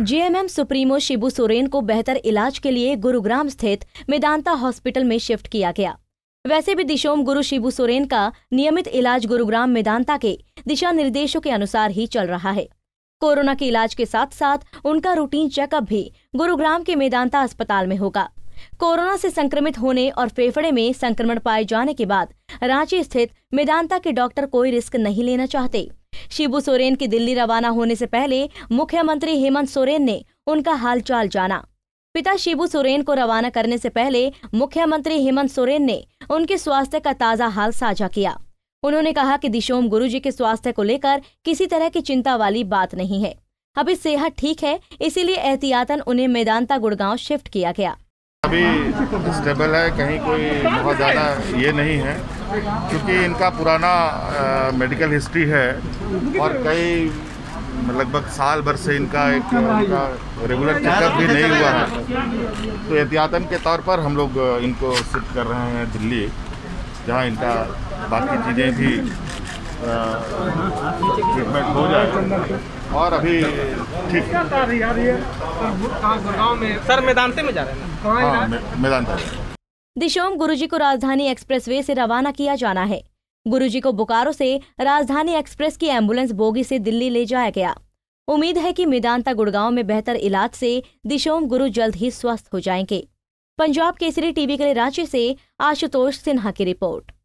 JMM supremo Shibu Soren को बेहतर इलाज के लिए गुरुग्राम स्थित मेदांता हॉस्पिटल में शिफ्ट किया गया वैसे भी दिशोम गुरु शिबू सोरेन का नियमित इलाज गुरुग्राम मेदांता के दिशा निर्देशों के अनुसार ही चल रहा है कोरोना के इलाज के साथ साथ उनका रूटीन चेकअप भी गुरुग्राम के मेदांता अस्पताल में होगा कोरोना से संक्रमित होने और फेफड़े में संक्रमण पाए जाने के बाद रांची स्थित मेदांता के डॉक्टर कोई रिस्क नहीं लेना चाहते शिबू सोरेन के दिल्ली रवाना होने से पहले मुख्यमंत्री हेमंत सोरेन ने उनका हालचाल जाना पिता शिबू सोरेन को रवाना करने से पहले मुख्यमंत्री हेमंत सोरेन ने उनके स्वास्थ्य का ताजा हाल साझा किया उन्होंने कहा कि दिशोम गुरुजी के स्वास्थ्य को लेकर किसी तरह की चिंता वाली बात नहीं है अभी सेहत ठीक है इसीलिए एहतियातन उन्हें मैदानता गुड़गांव शिफ्ट किया गया अभी स्टेबल है कहीं कोई बहुत ज़्यादा ये नहीं है क्योंकि इनका पुराना आ, मेडिकल हिस्ट्री है और कई लगभग साल भर से इनका एक रेगुलर चेकअप भी नहीं हुआ है तो एहतियातन के तौर पर हम लोग इनको शिफ्ट कर रहे हैं दिल्ली जहाँ इनका बाकी चीज़ें भी मिनट हो जाएगा और अभी ठीक सर मैदानते में जा रहे हैं हाँ, मैदानते दिशोम गुरुजी को राजधानी एक्सप्रेसवे से रवाना किया जाना है गुरुजी को बुकारो से राजधानी एक्सप्रेस की एम्बुलेंस बोगी से दिल्ली ले जाया गया उम्मीद है कि मेदांता गुड़गांव में बेहतर इलाज से दिशोम गुरु जल्द ही स्वस्थ हो जाएंगे पंजाब केसरी टीवी के लिए रांची से आशुतोष सिन्हा की रिपोर्ट